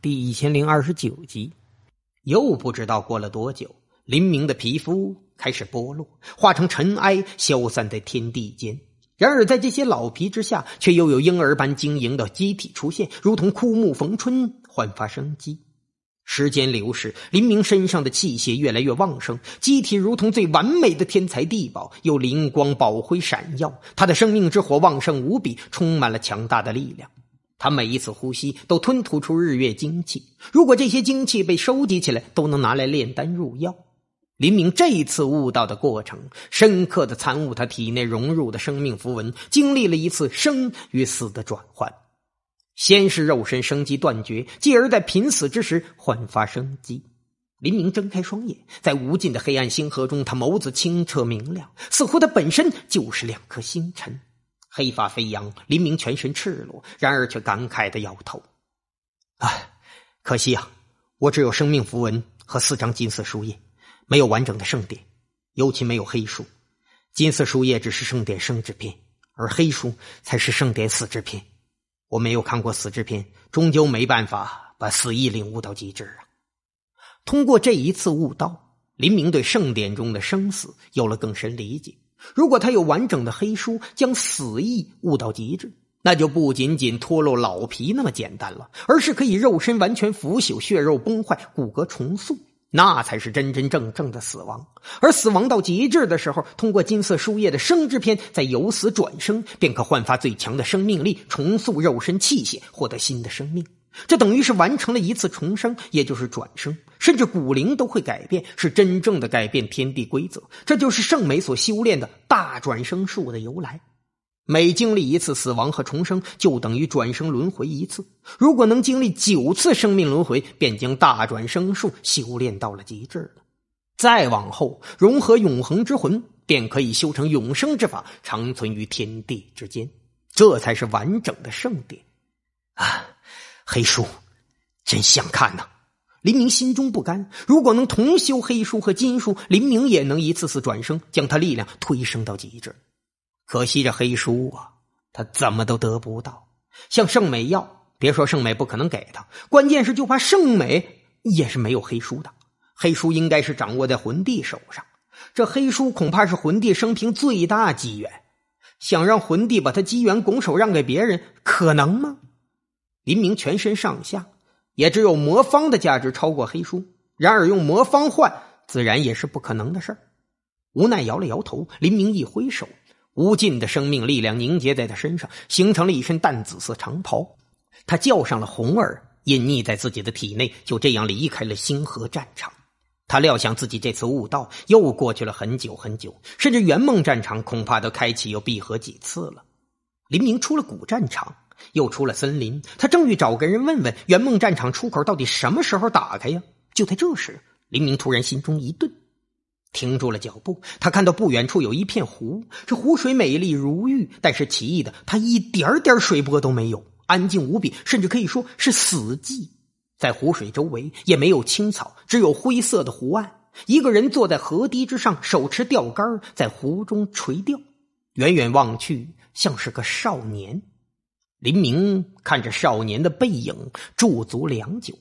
第一千零二十九集，又不知道过了多久，林明的皮肤开始剥落，化成尘埃，消散在天地间。然而，在这些老皮之下，却又有婴儿般晶莹的机体出现，如同枯木逢春，焕发生机。时间流逝，林明身上的气血越来越旺盛，机体如同最完美的天材地宝，又灵光宝辉闪耀。他的生命之火旺盛无比，充满了强大的力量。他每一次呼吸都吞吐出日月精气，如果这些精气被收集起来，都能拿来炼丹入药。林明这一次悟道的过程，深刻的参悟他体内融入的生命符文，经历了一次生与死的转换。先是肉身生机断绝，继而在濒死之时焕发生机。林明睁开双眼，在无尽的黑暗星河中，他眸子清澈明亮，似乎他本身就是两颗星辰。黑发飞扬，林明全身赤裸，然而却感慨的摇头：“唉，可惜啊，我只有生命符文和四张金色书页，没有完整的圣典，尤其没有黑书。金色书页只是圣典生制品，而黑书才是圣典死制品。我没有看过死制品，终究没办法把死意领悟到极致啊。通过这一次悟道，林明对圣典中的生死有了更深理解。”如果他有完整的黑书，将死意悟到极致，那就不仅仅脱落老皮那么简单了，而是可以肉身完全腐朽、血肉崩坏、骨骼重塑，那才是真真正正的死亡。而死亡到极致的时候，通过金色树叶的生之篇，再由死转生，便可焕发最强的生命力，重塑肉身器械，获得新的生命。这等于是完成了一次重生，也就是转生。甚至古灵都会改变，是真正的改变天地规则。这就是圣美所修炼的大转生术的由来。每经历一次死亡和重生，就等于转生轮回一次。如果能经历九次生命轮回，便将大转生术修炼到了极致了。再往后融合永恒之魂，便可以修成永生之法，长存于天地之间。这才是完整的圣典啊！黑叔，真想看呢。林明心中不甘，如果能同修黑书和金书，林明也能一次次转生，将他力量推升到极致。可惜这黑书啊，他怎么都得不到。向盛美要，别说盛美不可能给他，关键是就怕盛美也是没有黑书的。黑书应该是掌握在魂帝手上，这黑书恐怕是魂帝生平最大机缘。想让魂帝把他机缘拱手让给别人，可能吗？林明全身上下。也只有魔方的价值超过黑书，然而用魔方换，自然也是不可能的事儿。无奈摇了摇头，林明一挥手，无尽的生命力量凝结在他身上，形成了一身淡紫色长袍。他叫上了红儿，隐匿在自己的体内，就这样离开了星河战场。他料想自己这次悟道又过去了很久很久，甚至圆梦战场恐怕都开启又闭合几次了。林明出了古战场。又出了森林，他正欲找个人问问圆梦战场出口到底什么时候打开呀？就在这时，黎明突然心中一顿，停住了脚步。他看到不远处有一片湖，这湖水美丽如玉，但是奇异的，它一点点水波都没有，安静无比，甚至可以说是死寂。在湖水周围也没有青草，只有灰色的湖岸。一个人坐在河堤之上，手持钓竿在湖中垂钓，远远望去像是个少年。林明看着少年的背影，驻足良久，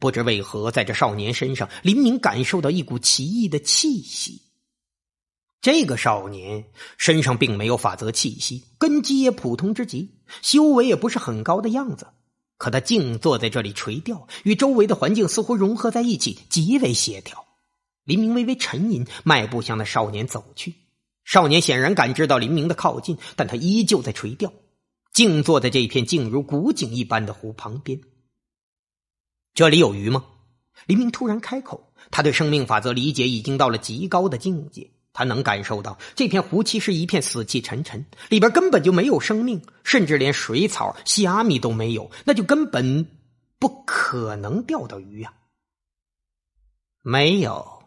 不知为何，在这少年身上，林明感受到一股奇异的气息。这个少年身上并没有法则气息，根基也普通之极，修为也不是很高的样子。可他静坐在这里垂钓，与周围的环境似乎融合在一起，极为协调。林明微微沉吟，迈步向那少年走去。少年显然感知到林明的靠近，但他依旧在垂钓。静坐在这片静如古井一般的湖旁边，这里有鱼吗？黎明突然开口。他对生命法则理解已经到了极高的境界，他能感受到这片湖其实一片死气沉沉，里边根本就没有生命，甚至连水草、虾米都没有，那就根本不可能钓到鱼呀。没有。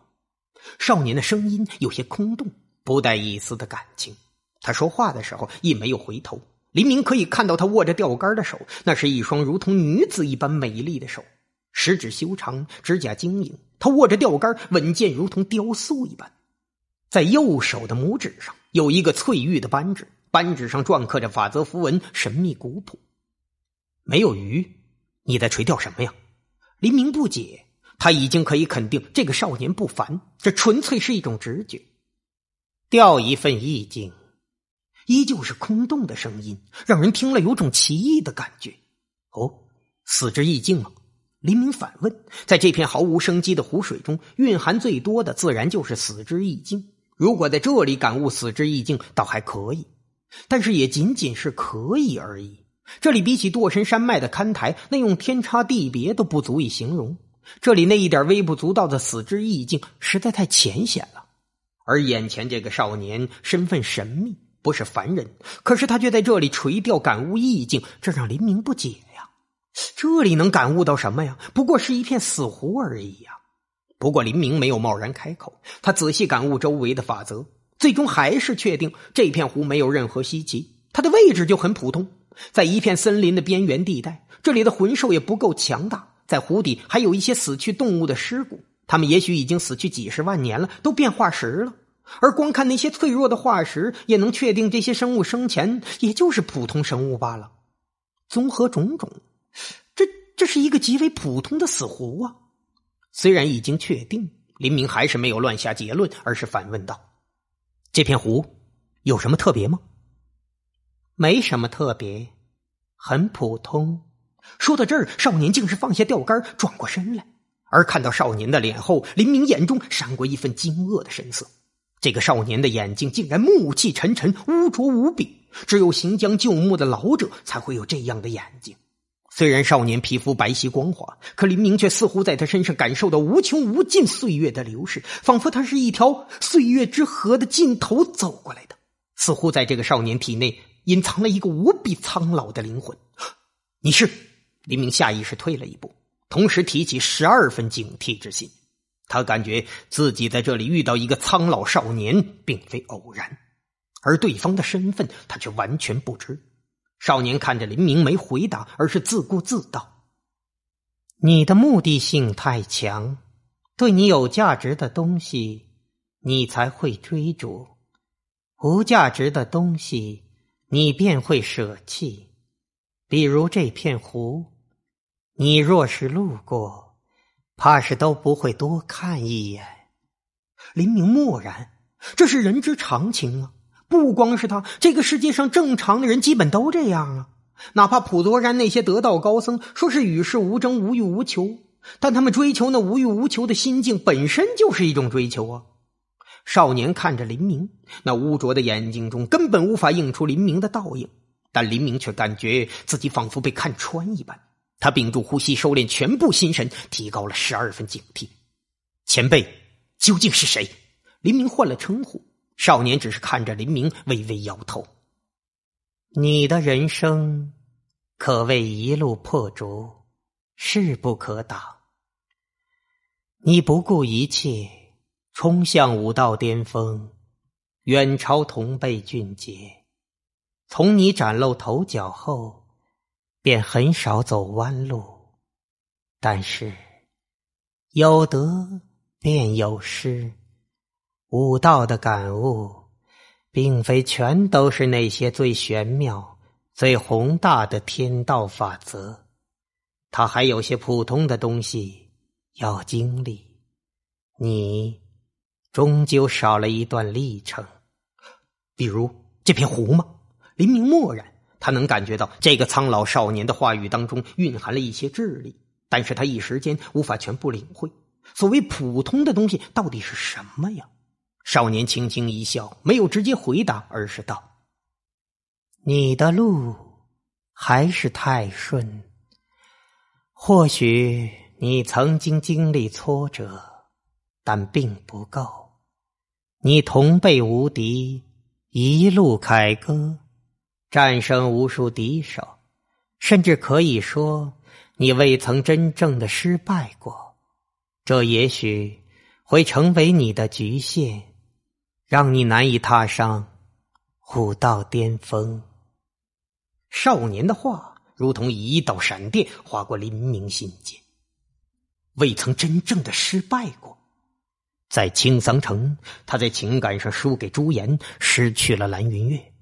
少年的声音有些空洞，不带一丝的感情。他说话的时候亦没有回头。黎明可以看到他握着钓竿的手，那是一双如同女子一般美丽的手，食指修长，指甲晶莹。他握着钓竿，稳健如同雕塑一般。在右手的拇指上有一个翠玉的扳指，扳指上篆刻着法则符文，神秘古朴。没有鱼，你在垂钓什么呀？黎明不解。他已经可以肯定这个少年不凡，这纯粹是一种直觉。钓一份意境。依旧是空洞的声音，让人听了有种奇异的感觉。哦，死之意境吗？黎明反问。在这片毫无生机的湖水中，蕴含最多的自然就是死之意境。如果在这里感悟死之意境，倒还可以，但是也仅仅是可以而已。这里比起堕神山脉的看台，那用天差地别都不足以形容。这里那一点微不足道的死之意境，实在太浅显了。而眼前这个少年，身份神秘。不是凡人，可是他却在这里垂钓，感悟意境，这让林明不解呀。这里能感悟到什么呀？不过是一片死湖而已呀。不过林明没有贸然开口，他仔细感悟周围的法则，最终还是确定这片湖没有任何稀奇。它的位置就很普通，在一片森林的边缘地带。这里的魂兽也不够强大，在湖底还有一些死去动物的尸骨，它们也许已经死去几十万年了，都变化石了。而光看那些脆弱的化石，也能确定这些生物生前也就是普通生物罢了。综合种种，这这是一个极为普通的死湖啊！虽然已经确定，林明还是没有乱下结论，而是反问道：“这片湖有什么特别吗？”“没什么特别，很普通。”说到这儿，少年竟是放下钓竿，转过身来。而看到少年的脸后，林明眼中闪过一份惊愕的神色。这个少年的眼睛竟然暮气沉沉、污浊无比，只有行将就木的老者才会有这样的眼睛。虽然少年皮肤白皙光滑，可林明却似乎在他身上感受到无穷无尽岁月的流逝，仿佛他是一条岁月之河的尽头走过来的。似乎在这个少年体内隐藏了一个无比苍老的灵魂。你是黎明，下意识退了一步，同时提起十二分警惕之心。他感觉自己在这里遇到一个苍老少年，并非偶然，而对方的身份，他却完全不知。少年看着林明，没回答，而是自顾自道：“你的目的性太强，对你有价值的东西，你才会追逐；无价值的东西，你便会舍弃。比如这片湖，你若是路过。”怕是都不会多看一眼。林明默然，这是人之常情啊！不光是他，这个世界上正常的人基本都这样啊。哪怕普陀山那些得道高僧，说是与世无争、无欲无求，但他们追求那无欲无求的心境，本身就是一种追求啊。少年看着林明那污浊的眼睛中，根本无法映出林明的倒影，但林明却感觉自己仿佛被看穿一般。他屏住呼吸，收敛全部心神，提高了十二分警惕。前辈究竟是谁？林明换了称呼。少年只是看着林明，微微摇头。你的人生可谓一路破竹，势不可挡。你不顾一切冲向武道巅峰，远超同辈俊杰。从你崭露头角后。便很少走弯路，但是有得便有失。武道的感悟，并非全都是那些最玄妙、最宏大的天道法则，它还有些普通的东西要经历。你终究少了一段历程，比如这片湖吗？黎明漠然。他能感觉到这个苍老少年的话语当中蕴含了一些智力，但是他一时间无法全部领会。所谓普通的东西到底是什么呀？少年轻轻一笑，没有直接回答，而是道：“你的路还是太顺，或许你曾经经历挫折，但并不够。你同辈无敌，一路凯歌。”战胜无数敌手，甚至可以说，你未曾真正的失败过。这也许会成为你的局限，让你难以踏上武道巅峰。少年的话如同一道闪电划过林明心间。未曾真正的失败过，在青桑城，他在情感上输给朱颜，失去了蓝云月。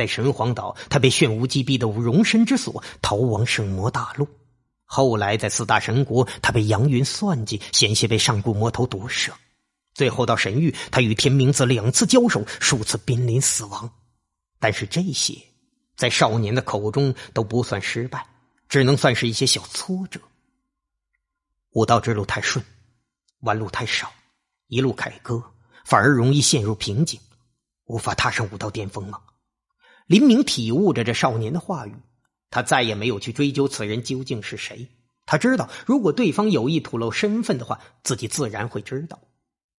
在神皇岛，他被炫乌击毙，无容身之所，逃亡圣魔大陆。后来在四大神国，他被杨云算计，险些被上古魔头夺舍。最后到神域，他与天明子两次交手，数次濒临死亡。但是这些，在少年的口中都不算失败，只能算是一些小挫折。武道之路太顺，弯路太少，一路凯歌，反而容易陷入瓶颈，无法踏上武道巅峰了。林明体悟着这少年的话语，他再也没有去追究此人究竟是谁。他知道，如果对方有意吐露身份的话，自己自然会知道。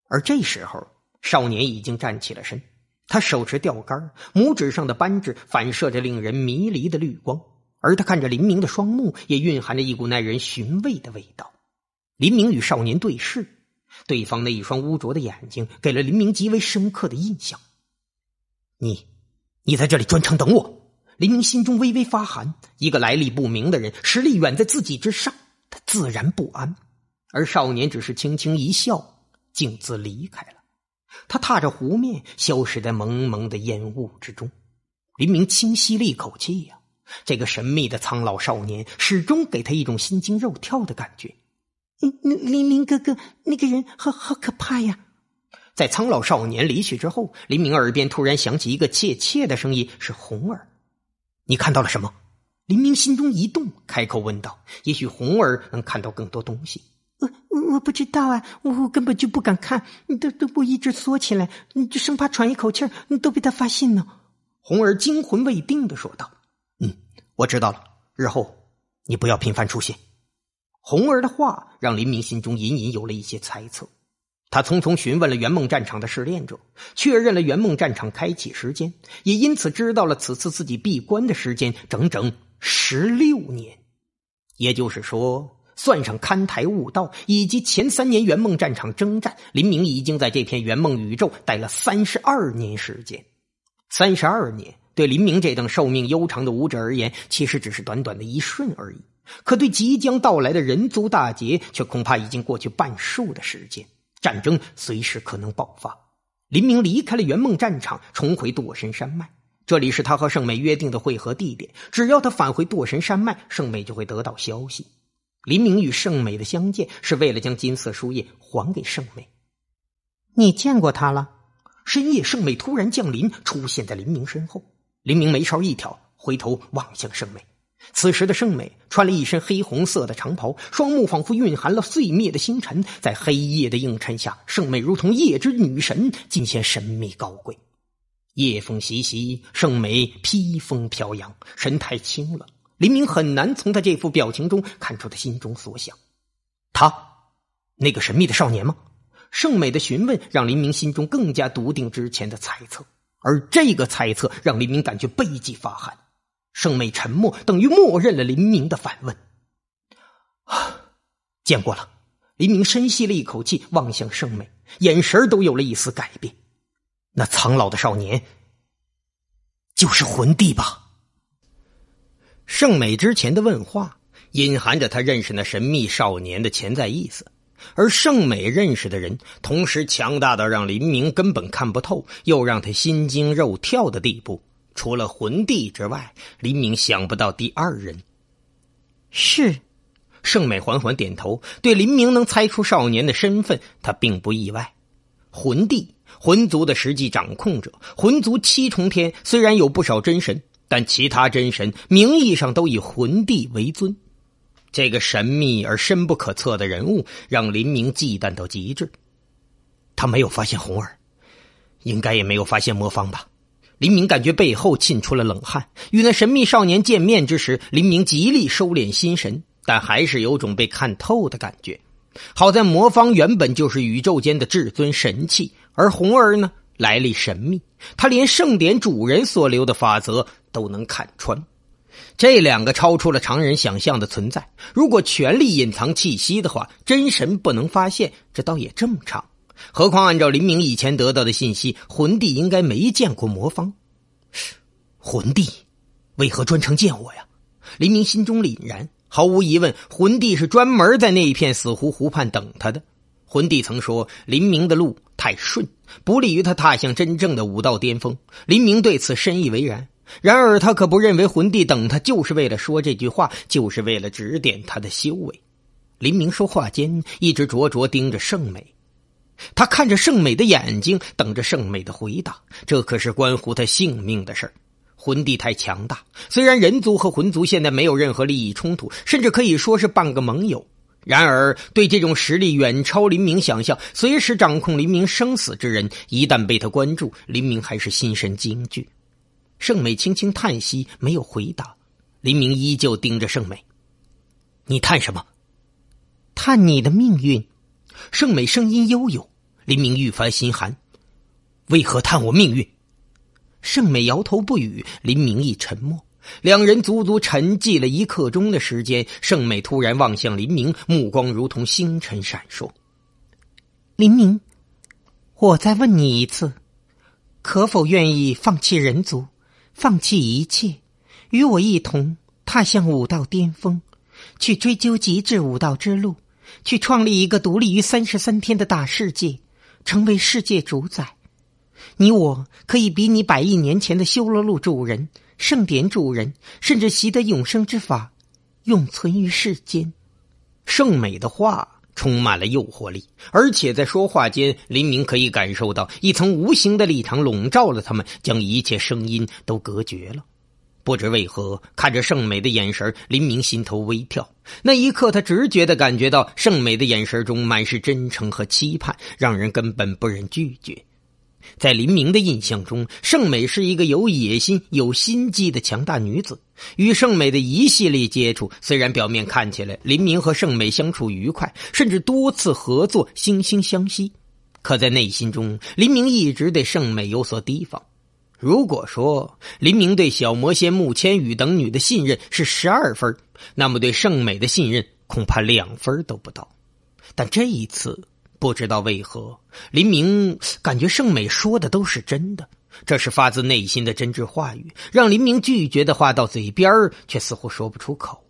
而这时候，少年已经站起了身，他手持钓竿，拇指上的扳指反射着令人迷离的绿光，而他看着林明的双目，也蕴含着一股耐人寻味的味道。林明与少年对视，对方那一双污浊的眼睛给了林明极为深刻的印象。你。你在这里专程等我。林明心中微微发寒，一个来历不明的人，实力远在自己之上，他自然不安。而少年只是轻轻一笑，径自离开了。他踏着湖面，消失在蒙蒙的烟雾之中。林明轻吸了一口气呀，这个神秘的苍老少年，始终给他一种心惊肉跳的感觉。林林林明哥哥，那个人好好可怕呀。在苍老少年离去之后，林明耳边突然响起一个怯怯的声音：“是红儿，你看到了什么？”林明心中一动，开口问道：“也许红儿能看到更多东西。”“我我不知道啊，我根本就不敢看，都都不一直缩起来，就生怕喘一口气你都被他发现呢。”红儿惊魂未定的说道。“嗯，我知道了，日后你不要频繁出现。”红儿的话让林明心中隐隐有了一些猜测。他匆匆询问了圆梦战场的试炼者，确认了圆梦战场开启时间，也因此知道了此次自己闭关的时间整整十六年。也就是说，算上勘台悟道以及前三年圆梦战场征战，林明已经在这片圆梦宇宙待了三十二年时间。三十二年，对林明这等寿命悠长的武者而言，其实只是短短的一瞬而已。可对即将到来的人族大劫，却恐怕已经过去半数的时间。战争随时可能爆发，林明离开了圆梦战场，重回堕神山脉。这里是他和圣美约定的会合地点。只要他返回堕神山脉，圣美就会得到消息。林明与圣美的相见，是为了将金色书页还给圣美。你见过他了？深夜，圣美突然降临，出现在林明身后。林明眉梢一挑，回头望向圣美。此时的圣美穿了一身黑红色的长袍，双目仿佛蕴含了碎灭的星辰，在黑夜的映衬下，圣美如同夜之女神，尽显神秘高贵。夜风习习，圣美披风飘扬，神态清冷。林明很难从她这副表情中看出她心中所想。他，那个神秘的少年吗？圣美的询问让林明心中更加笃定之前的猜测，而这个猜测让林明感觉背脊发寒。圣美沉默，等于默认了林明的反问。见过了，林明深吸了一口气，望向圣美，眼神都有了一丝改变。那苍老的少年，就是魂帝吧？圣美之前的问话，隐含着他认识那神秘少年的潜在意思，而圣美认识的人，同时强大到让林明根本看不透，又让他心惊肉跳的地步。除了魂帝之外，林明想不到第二人。是，盛美缓缓点头，对林明能猜出少年的身份，他并不意外。魂帝，魂族的实际掌控者。魂族七重天虽然有不少真神，但其他真神名义上都以魂帝为尊。这个神秘而深不可测的人物，让林明忌惮到极致。他没有发现红儿，应该也没有发现魔方吧。林明感觉背后沁出了冷汗。与那神秘少年见面之时，林明极力收敛心神，但还是有种被看透的感觉。好在魔方原本就是宇宙间的至尊神器，而红儿呢，来历神秘，他连盛典主人所留的法则都能看穿。这两个超出了常人想象的存在，如果全力隐藏气息的话，真神不能发现，这倒也正常。何况，按照林明以前得到的信息，魂帝应该没见过魔方。魂帝为何专程见我呀？林明心中凛然。毫无疑问，魂帝是专门在那一片死湖湖畔等他的。魂帝曾说，林明的路太顺，不利于他踏向真正的武道巅峰。林明对此深以为然。然而，他可不认为魂帝等他就是为了说这句话，就是为了指点他的修为。林明说话间，一直灼灼盯着圣美。他看着圣美的眼睛，等着圣美的回答。这可是关乎他性命的事儿。魂帝太强大，虽然人族和魂族现在没有任何利益冲突，甚至可以说是半个盟友。然而，对这种实力远超林明想象、随时掌控林明生死之人，一旦被他关注，林明还是心神惊惧。圣美轻轻叹息，没有回答。林明依旧盯着圣美：“你叹什么？叹你的命运？”圣美声音悠悠。林明愈发心寒，为何探我命运？盛美摇头不语。林明义沉默。两人足足沉寂了一刻钟的时间。盛美突然望向林明，目光如同星辰闪烁。林明，我再问你一次，可否愿意放弃人族，放弃一切，与我一同踏向武道巅峰，去追究极致武道之路，去创立一个独立于三十三天的大世界？成为世界主宰，你我可以比你百亿年前的修罗路主人、圣典主人，甚至习得永生之法，永存于世间。圣美的话充满了诱惑力，而且在说话间，林明可以感受到一层无形的力场笼罩了他们，将一切声音都隔绝了。不知为何，看着盛美的眼神，林明心头微跳。那一刻，他直觉的感觉到，盛美的眼神中满是真诚和期盼，让人根本不忍拒绝。在林明的印象中，盛美是一个有野心、有心机的强大女子。与盛美的一系列接触，虽然表面看起来林明和盛美相处愉快，甚至多次合作、惺惺相惜，可在内心中，林明一直对盛美有所提防。如果说林明对小魔仙慕千羽等女的信任是十二分，那么对圣美的信任恐怕两分都不到。但这一次，不知道为何，林明感觉圣美说的都是真的，这是发自内心的真挚话语，让林明拒绝的话到嘴边却似乎说不出口，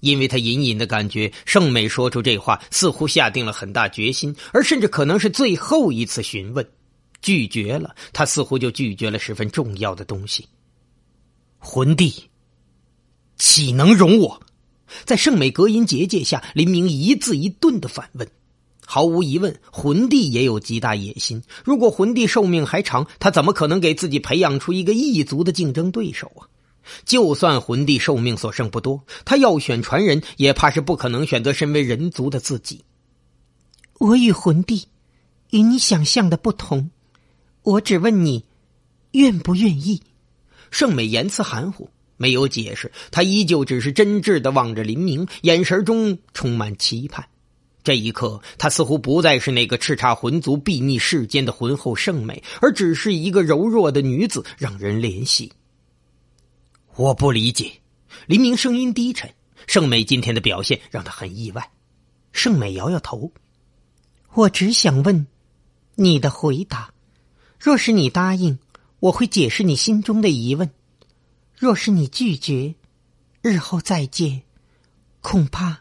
因为他隐隐的感觉，圣美说出这话，似乎下定了很大决心，而甚至可能是最后一次询问。拒绝了，他似乎就拒绝了十分重要的东西。魂帝岂能容我？在圣美隔音结界下，林明一字一顿的反问。毫无疑问，魂帝也有极大野心。如果魂帝寿命还长，他怎么可能给自己培养出一个异族的竞争对手啊？就算魂帝寿命所剩不多，他要选传人，也怕是不可能选择身为人族的自己。我与魂帝，与你想象的不同。我只问你，愿不愿意？盛美言辞含糊，没有解释。她依旧只是真挚的望着林明，眼神中充满期盼。这一刻，他似乎不再是那个叱咤魂族、睥睨世间的浑厚盛美，而只是一个柔弱的女子，让人怜惜。我不理解，林明声音低沉。盛美今天的表现让他很意外。盛美摇摇头，我只想问你的回答。若是你答应，我会解释你心中的疑问；若是你拒绝，日后再见。恐怕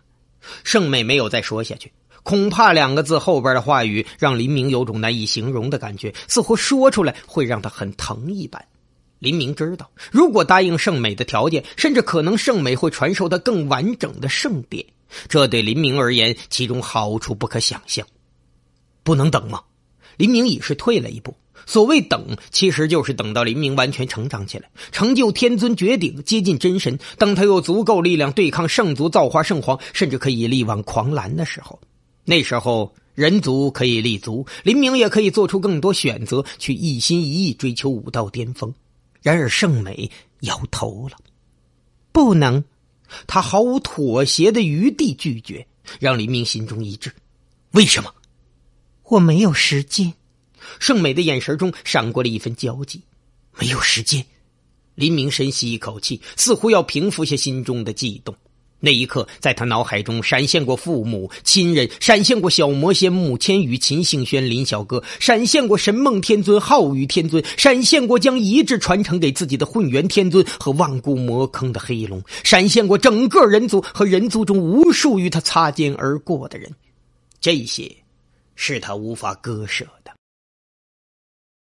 圣美没有再说下去。恐怕两个字后边的话语，让林明有种难以形容的感觉，似乎说出来会让他很疼一般。林明知道，如果答应圣美的条件，甚至可能圣美会传授他更完整的圣典。这对林明而言，其中好处不可想象。不能等吗？林明已是退了一步。所谓等，其实就是等到林明完全成长起来，成就天尊绝顶，接近真神。当他有足够力量对抗圣族、造化圣皇，甚至可以力挽狂澜的时候，那时候人族可以立足，林明也可以做出更多选择，去一心一意追求武道巅峰。然而，圣美摇头了，不能，他毫无妥协的余地，拒绝让林明心中一滞。为什么？我没有时间。盛美的眼神中闪过了一分焦急。没有时间。林明深吸一口气，似乎要平复下心中的悸动。那一刻，在他脑海中闪现过父母亲人，闪现过小魔仙穆千羽、秦杏轩、林小哥，闪现过神梦天尊、浩宇天尊，闪现过将遗志传承给自己的混元天尊和万古魔坑的黑龙，闪现过整个人族和人族中无数与他擦肩而过的人。这些，是他无法割舍。